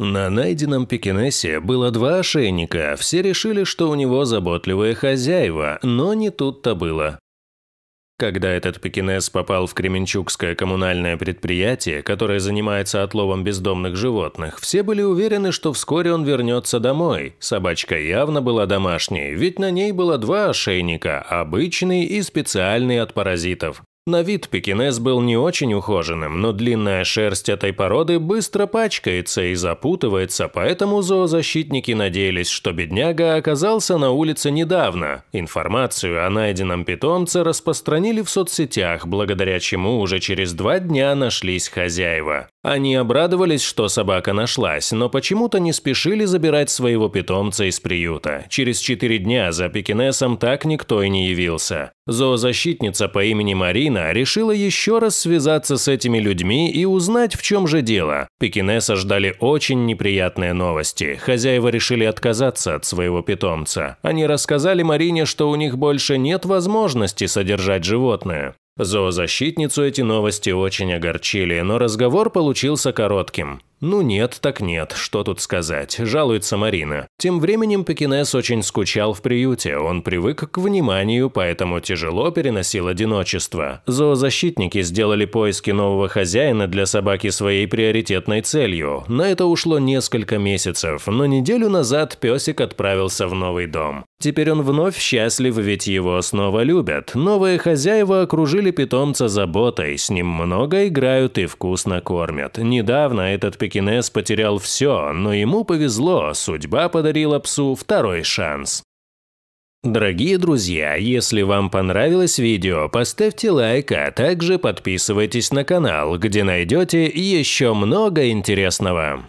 На найденном пекинесе было два ошейника, все решили, что у него заботливые хозяева, но не тут-то было. Когда этот пекинес попал в Кременчугское коммунальное предприятие, которое занимается отловом бездомных животных, все были уверены, что вскоре он вернется домой. Собачка явно была домашней, ведь на ней было два ошейника – обычный и специальный от паразитов. На вид пекинес был не очень ухоженным, но длинная шерсть этой породы быстро пачкается и запутывается, поэтому зоозащитники надеялись, что бедняга оказался на улице недавно. Информацию о найденном питомце распространили в соцсетях, благодаря чему уже через два дня нашлись хозяева. Они обрадовались, что собака нашлась, но почему-то не спешили забирать своего питомца из приюта. Через четыре дня за пекинесом так никто и не явился. Зоозащитница по имени Марина решила еще раз связаться с этими людьми и узнать, в чем же дело. Пекинеса ждали очень неприятные новости. Хозяева решили отказаться от своего питомца. Они рассказали Марине, что у них больше нет возможности содержать животное. Зоозащитницу эти новости очень огорчили, но разговор получился коротким. «Ну нет, так нет, что тут сказать», – жалуется Марина. Тем временем Пекинес очень скучал в приюте, он привык к вниманию, поэтому тяжело переносил одиночество. Зоозащитники сделали поиски нового хозяина для собаки своей приоритетной целью. На это ушло несколько месяцев, но неделю назад песик отправился в новый дом. Теперь он вновь счастлив, ведь его снова любят. Новые хозяева окружили питомца заботой, с ним много играют и вкусно кормят. Недавно этот Пекинес телекинез потерял все, но ему повезло, судьба подарила псу второй шанс. Дорогие друзья, если вам понравилось видео, поставьте лайк, а также подписывайтесь на канал, где найдете еще много интересного.